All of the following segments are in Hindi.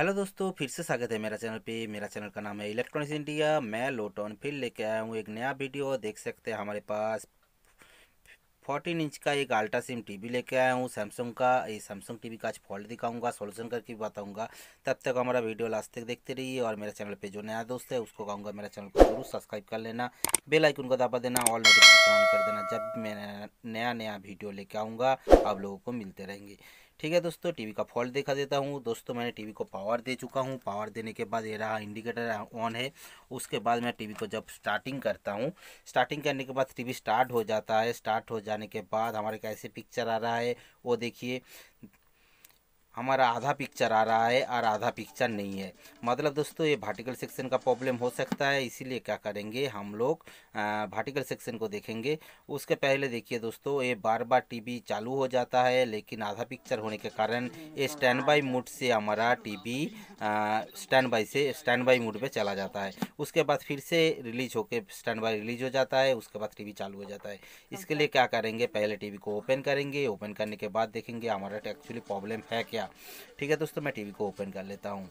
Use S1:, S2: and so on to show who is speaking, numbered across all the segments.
S1: हेलो दोस्तों फिर से स्वागत है मेरा चैनल पे मेरा चैनल का नाम है इलेक्ट्रॉनिक्स इंडिया मैं लोटॉन फिर लेके आया हूँ एक नया वीडियो देख सकते हैं हमारे पास 14 इंच का एक अल्ट्रा सिम टीवी लेके आया हूँ सैमसंग का ये सैमसंग टीवी का आज फॉल्ट दिखाऊंगा सोल्यूशन करके बताऊंगा तब तक हमारा वीडियो लास्ट तक देखते रहिए और मेरे चैनल पे जो नया दोस्त है उसको कहूँगा मेरा चैनल को जरूर सब्सक्राइब कर लेना बेल आइकन को दबा देना ऑल नोटिफिकेशन ऑन कर देना जब मैं नया नया वीडियो लेके आऊँगा आप लोगों को मिलते रहेंगे ठीक है दोस्तों टीवी का फॉल्ट देखा देता हूँ दोस्तों मैंने टीवी को पावर दे चुका हूँ पावर देने के बाद ये रहा इंडिकेटर ऑन है उसके बाद मैं टीवी को जब स्टार्टिंग करता हूँ स्टार्टिंग करने के बाद टीवी स्टार्ट हो जाता है स्टार्ट हो जाने के बाद हमारे कैसे पिक्चर आ रहा है वो देखिए हमारा आधा पिक्चर आ रहा है और आधा पिक्चर नहीं है मतलब दोस्तों ये वर्टिकल सेक्शन का प्रॉब्लम हो सकता है इसीलिए क्या करेंगे हम लोग वर्टिकल सेक्शन को देखेंगे उसके पहले देखिए दोस्तों ये बार बार टीवी चालू हो जाता है लेकिन आधा पिक्चर होने के कारण ये स्टैंड बाई मूड से हमारा टी वी स्टैंड बाई से स्टैंड बाई मूड पर चला जाता है उसके बाद फिर से रिलीज होकर स्टैंड बाई रिलीज हो जाता है उसके बाद टी चालू हो जाता है इसके लिए क्या करेंगे पहले टी को ओपन करेंगे ओपन करने के बाद देखेंगे हमारा एक्चुअली प्रॉब्लम है क्या क्या ठीक है दोस्तों मैं टीवी को ओपन कर लेता हूँ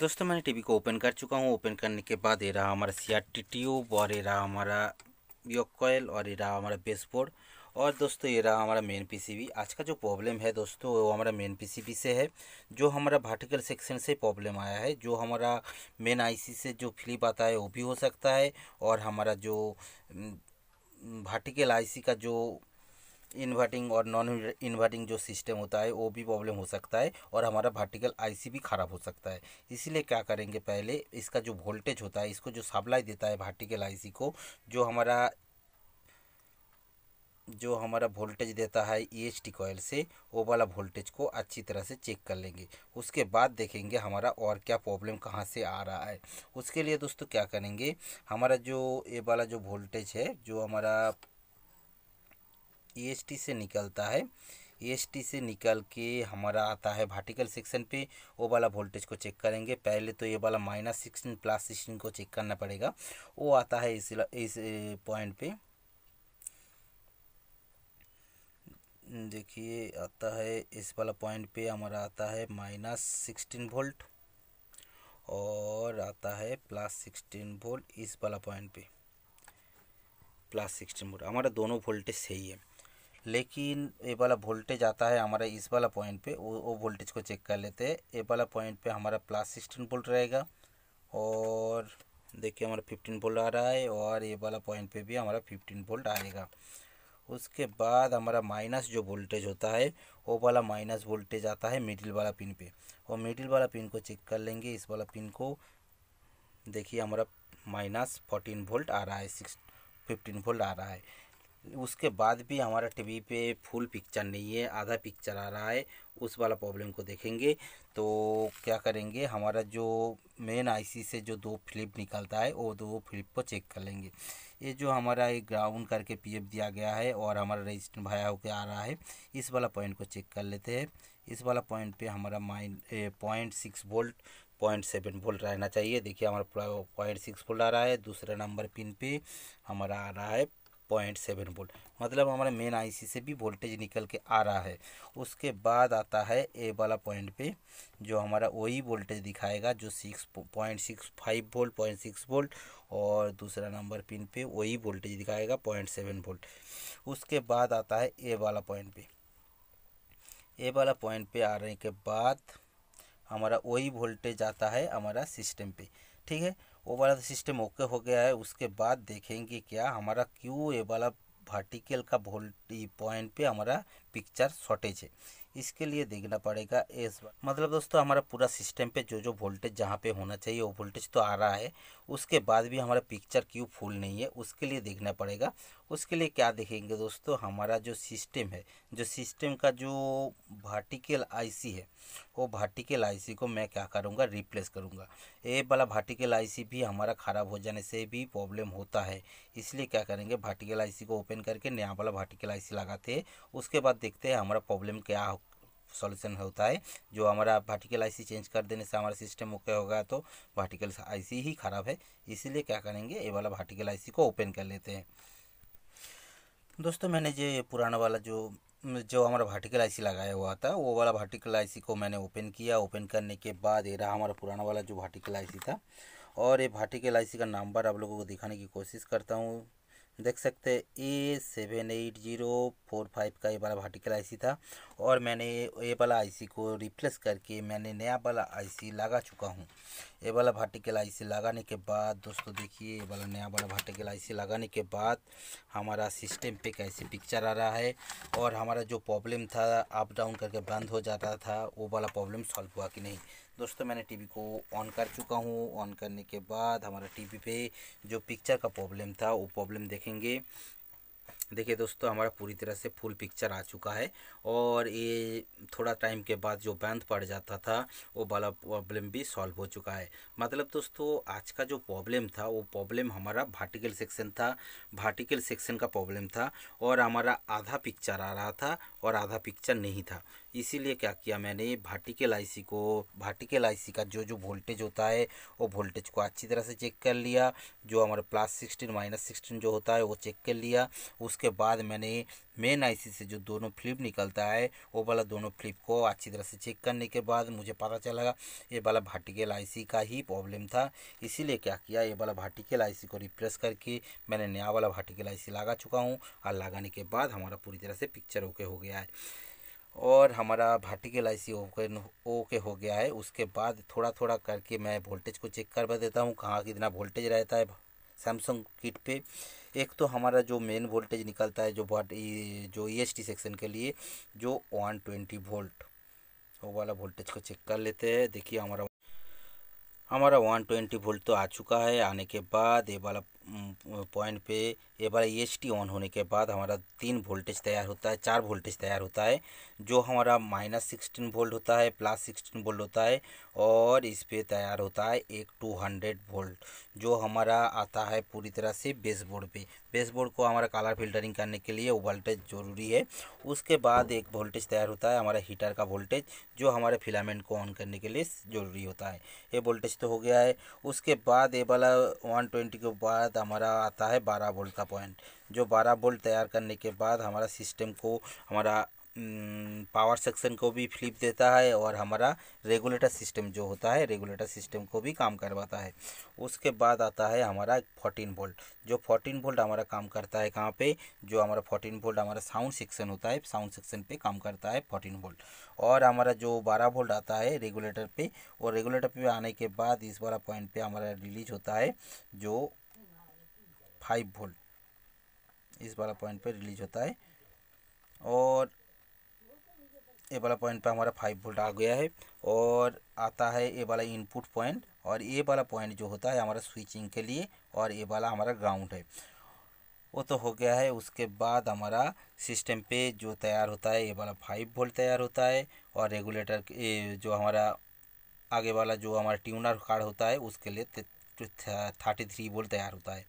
S1: दोस्तों मैंने टीवी को ओपन कर चुका हूँ ओपन करने के बाद ये रहा हमारा सी आर टी ट्यूब और ये रहा हमारा योकॉयल कॉयल और ये रहा हमारा बेसबोर्ड और दोस्तों ये रहा हमारा मेन पीसीबी आज का जो प्रॉब्लम है दोस्तों वो हमारा मेन पीसीबी से है जो हमारा भार्टिकल सेक्शन से प्रॉब्लम आया है जो हमारा मेन आईसी से जो फ्लिप आता है वो भी हो सकता है और हमारा जो वर्टिकल हम्म, आईसी का जो इन्वर्टिंग और नॉन इन्वर्टिंग जो सिस्टम होता है वो भी प्रॉब्लम हो सकता है और हमारा वर्टिकल आईसी भी ख़राब हो सकता है इसीलिए क्या करेंगे पहले इसका जो वोल्टेज होता है इसको जो सप्लाई देता है वर्टिकल आईसी को जो हमारा जो हमारा वोल्टेज देता है ई एच टी कॉयल से वो वाला वोल्टेज को अच्छी तरह से चेक कर लेंगे उसके बाद देखेंगे हमारा और क्या प्रॉब्लम कहाँ से आ रहा है उसके लिए दोस्तों क्या करेंगे हमारा जो ये वाला जो वोल्टेज है जो हमारा टी e से निकलता है टी e से निकल के हमारा आता है वर्टिकल सेक्शन पे वो वाला वोल्टेज को चेक करेंगे पहले तो ये वाला माइनस सिक्सटीन प्लस सिक्सटीन को चेक करना पड़ेगा वो आता है इस इस पॉइंट पे देखिए आता है इस वाला पॉइंट पे हमारा आता है माइनस सिक्सटीन वोल्ट और आता है प्लस सिक्सटीन वोल्ट इस वाला पॉइंट पे प्लस सिक्सटीन वोल्ट हमारा दोनों वोल्टेज सही है लेकिन ये वाला वोल्टेज आता है हमारा इस वाला पॉइंट पे वो वो वोल्टेज को चेक कर लेते हैं ये वाला पॉइंट पे हमारा प्लस सिक्सटीन वोल्ट रहेगा और देखिए हमारा फिफ्टीन वोल्ट आ रहा है और ये वाला पॉइंट पे भी हमारा फिफ्टीन वोल्ट आएगा उसके बाद हमारा माइनस जो वोल्टेज होता है वो वाला माइनस वोल्टेज आता है मिडिल वाला पिन पे और मिडिल वाला पिन को चेक कर लेंगे इस वाला पिन को देखिए हमारा माइनस फोर्टीन वोल्ट आ रहा है सिक्स फिफ्टीन वोल्ट आ रहा है उसके बाद भी हमारा टीवी पे फुल पिक्चर नहीं है आधा पिक्चर आ रहा है उस वाला प्रॉब्लम को देखेंगे तो क्या करेंगे हमारा जो मेन आईसी से जो दो फ्लिप निकलता है वो दो फ्लिप को चेक कर लेंगे ये जो हमारा एक ग्राउंड करके पीएफ दिया गया है और हमारा रजिस्टर भाया होकर आ रहा है इस वाला पॉइंट को चेक कर लेते हैं इस वाला पॉइंट पे हमारा main point six volt point seven volt रहना चाहिए देखिए हमारा पॉइंट सिक्स वोल्ट आ रहा है दूसरे नंबर पिन पे हमारा आ रहा है पॉइंट सेवन वोल्ट मतलब हमारे मेन आईसी से भी वोल्टेज निकल के आ रहा है उसके बाद आता है ए वाला पॉइंट पे जो हमारा वही वोल्टेज दिखाएगा जो six point six five volt point six volt और दूसरा नंबर पिन पे वही वोल्टेज दिखाएगा पॉइंट सेवन वोल्ट उसके बाद आता है ए वाला पॉइंट पे ए वाला पॉइंट पे आने के बाद हमारा वही वोल्टेज आता है हमारा सिस्टम पे ठीक है वो वाला सिस्टम ओके हो गया है उसके बाद देखेंगे क्या हमारा क्यों ये वाला वर्टिकल का वोल्ट पॉइंट पे हमारा पिक्चर शॉर्टेज है इसके लिए देखना पड़ेगा एस वन मतलब दोस्तों हमारा पूरा सिस्टम पे जो जो वोल्टेज जहाँ पे होना चाहिए वो वोल्टेज तो आ रहा है उसके बाद भी हमारा पिक्चर क्यों फुल नहीं है उसके लिए देखना पड़ेगा उसके लिए क्या देखेंगे दोस्तों हमारा जो सिस्टम है जो सिस्टम का जो भार्टिकल आईसी है वो भार्टिकल आईसी को मैं क्या करूँगा रिप्लेस करूँगा ए वाला भार्टिकल आईसी भी हमारा ख़राब हो जाने से भी प्रॉब्लम होता है इसलिए क्या करेंगे भार्टिकल आईसी को ओपन करके नया वाला भार्टिकल आईसी लगाते हैं उसके बाद देखते हैं हमारा प्रॉब्लम क्या सॉल्यूशन होता है जो हमारा वर्टिकल आईसी चेंज कर देने से हमारा सिस्टम ओके होगा तो वर्टिकल आईसी ही ख़राब है इसीलिए क्या करेंगे ये वाला वर्टिकल आईसी को ओपन कर लेते हैं दोस्तों मैंने जो पुराना वाला जो जो हमारा वर्टिकल आईसी लगाया हुआ था वो वाला वर्टिकल आईसी को मैंने ओपन किया ओपन करने के बाद ये रहा हमारा पुराना वाला जो वर्टिकल आईसी था और ये वर्टिकल आईसी का नंबर आप लोगों को दिखाने की कोशिश करता हूँ देख सकते A seven eight zero four five का ये वाला वर्टिकल आईसी था और मैंने ये वाला आईसी को रिप्लेस करके मैंने नया वाला आईसी लगा चुका हूँ ये वाला वर्टिकल आईसी लगाने के बाद दोस्तों देखिए ये वाला नया वाला वर्टिकल आईसी लगाने के बाद हमारा सिस्टम पे कैसे पिक्चर आ रहा है और हमारा जो प्रॉब्लम था अप डाउन करके बंद हो जाता था वो वाला प्रॉब्लम सॉल्व हुआ कि नहीं दोस्तों मैंने टीवी को ऑन कर चुका हूँ ऑन करने के बाद हमारा टीवी पे जो पिक्चर का प्रॉब्लम था वो प्रॉब्लम देखेंगे देखिए दोस्तों हमारा पूरी तरह से फुल पिक्चर आ चुका है और ये थोड़ा टाइम के बाद जो बंद पड़ जाता था वो वाला प्रॉब्लम भी सॉल्व हो चुका है मतलब दोस्तों आज का जो प्रॉब्लम था वो प्रॉब्लम हमारा भार्टिकल सेक्शन था भार्टिकल सेक्शन का प्रॉब्लम था और हमारा आधा पिक्चर आ रहा था और आधा पिक्चर नहीं था इसीलिए क्या किया मैंने के लाइसी को के लाइसी का जो जो वोल्टेज होता है वो वोल्टेज को अच्छी तरह से चेक कर लिया जो हमारे प्लस सिक्सटीन माइनस सिक्सटीन जो होता है वो चेक कर लिया उसके बाद मैंने मेन आईसी से जो दोनों फ्लिप निकलता है वो वाला दोनों फ्लिप को अच्छी तरह से चेक करने के बाद मुझे पता चला ये वाला के लाइसी का ही प्रॉब्लम था इसीलिए क्या किया ये वाला के लाइसी को रिप्लेस करके मैंने नया वाला के लाइसी लगा चुका हूँ और लगाने के बाद हमारा पूरी तरह से पिक्चर ओके हो गया है और हमारा vertical I C okay okay हो गया है उसके बाद थोड़ा थोड़ा करके मैं वोल्टेज को चेक करवा देता हूँ कहाँ कितना वोल्टेज रहता है सैमसंग किट पे एक तो हमारा जो मेन वोल्टेज निकलता है जो वाट जो ई e सेक्शन के लिए जो वन ट्वेंटी वोल्ट वो वाला वोल्टेज को चेक कर लेते हैं देखिए हमारा हमारा वन ट्वेंटी वोल्ट तो आ चुका है आने के बाद ये वाला पॉइंट पे ये बार एच टी ऑन होने के बाद हमारा तीन वोल्टेज तैयार होता है चार वोल्टेज तैयार होता है जो हमारा माइनस सिक्सटीन वोल्ट होता है प्लस सिक्सटीन वोल्ट होता है और इस पर तैयार होता है एक टू हंड्रेड वोल्ट जो हमारा आता है पूरी तरह से बेस पर पे बोर्ड को हमारा कलर फिल्टरिंग करने के लिए वोल्टेज ज़रूरी है उसके बाद एक वोल्टेज तैयार होता है हमारा हीटर का वोल्टेज जो हमारे फिलामेंट को ऑन करने के लिए ज़रूरी होता है ये वोल्टेज तो हो गया है उसके बाद ये वाला वन ट्वेंटी के बाद बाद हमारा आता है बारह वोल्ट का पॉइंट जो बारह वोल्ट तैयार करने के बाद हमारा सिस्टम को हमारा पावर सेक्शन को भी फ्लिप देता है और हमारा रेगुलेटर सिस्टम जो होता है रेगुलेटर सिस्टम को भी काम करवाता है उसके बाद आता है हमारा फोर्टीन वोल्ट जो फोर्टीन वोल्ट हमारा काम करता है कहाँ पे जो हमारा फोर्टीन वोल्ट हमारा साउंड सेक्शन होता है साउंड सेक्शन पे काम करता है फोर्टीन वोल्ट और हमारा जो बारह वोल्ट आता है रेगुलेटर पर और रेगुलेटर पर आने के बाद इस बारह पॉइंट पर हमारा रिलीज होता है जो फाइव वोल्ट इस वाला पॉइंट पे रिलीज होता है और ये वाला पॉइंट पे हमारा फाइव वोल्ट आ गया है और आता है ये वाला इनपुट पॉइंट और ये वाला पॉइंट जो होता है हमारा स्विचिंग के लिए और ये वाला हमारा ग्राउंड है वो तो हो गया है उसके बाद हमारा सिस्टम पे जो तैयार होता है ये वाला फाइव वोल्ट तैयार होता है और रेगुलेटर जो हमारा आगे वाला जो हमारा ट्यूनर कार्ड होता है उसके लिए थर्टी थ्री वोल्ट तैयार होता है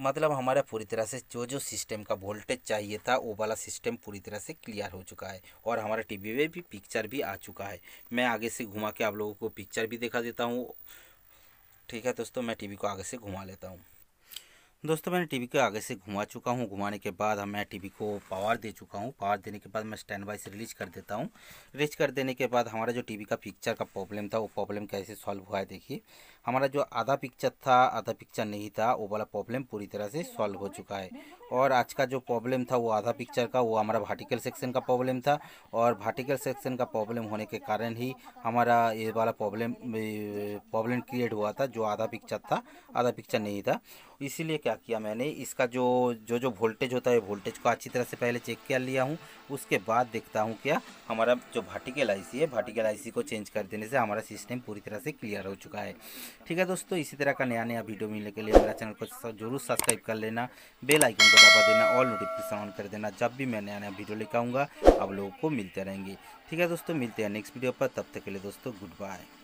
S1: मतलब हमारा पूरी तरह से जो जो सिस्टम का वोल्टेज चाहिए था वो वाला सिस्टम पूरी तरह से क्लियर हो चुका है और हमारा टीवी में भी पिक्चर भी आ चुका है मैं आगे से घुमा के आप लोगों को पिक्चर भी दिखा देता हूँ ठीक है दोस्तों मैं टीवी को आगे से घुमा लेता हूँ दोस्तों मैंने टीवी को आगे से घुमा चुका हूँ घुमाने के बाद मैं टीवी को पावर दे चुका हूँ पावर देने के बाद मैं स्टैंड बाई से रिलीज कर देता हूँ रिलीज कर देने के बाद हमारा जो टीवी का पिक्चर का प्रॉब्लम था वो प्रॉब्लम कैसे सॉल्व हुआ है देखिए हमारा जो आधा पिक्चर था आधा पिक्चर नहीं था वो वाला प्रॉब्लम पूरी तरह से सॉल्व हो चुका है और आज का जो प्रॉब्लम था वो आधा पिक्चर का वो हमारा वर्टिकल सेक्शन का प्रॉब्लम था और वर्टिकल सेक्शन का प्रॉब्लम होने के कारण ही हमारा ये वाला प्रॉब्लम प्रॉब्लम क्रिएट हुआ था जो आधा पिक्चर था आधा पिक्चर नहीं था इसीलिए क्या किया मैंने इसका जो जो जो वोल्टेज होता है वोल्टेज को अच्छी तरह से पहले चेक कर लिया हूँ उसके बाद देखता हूँ क्या हमारा जो वर्टिकल आईसी है वर्टिकल आईसी को चेंज कर देने से हमारा सिस्टम पूरी तरह से क्लियर हो चुका है ठीक है दोस्तों इसी तरह का नया नया वीडियो मिलने के लिए मेरा चैनल को जरूर सब्सक्राइब कर लेना बेल आइकन को दबा देना ऑल नोटिफिकेशन ऑन कर देना जब भी मैं नया नया वीडियो लेकर आऊँगा आप लोगों को मिलते रहेंगे ठीक है दोस्तों मिलते हैं नेक्स्ट वीडियो पर तब तक के लिए दोस्तों गुड बाय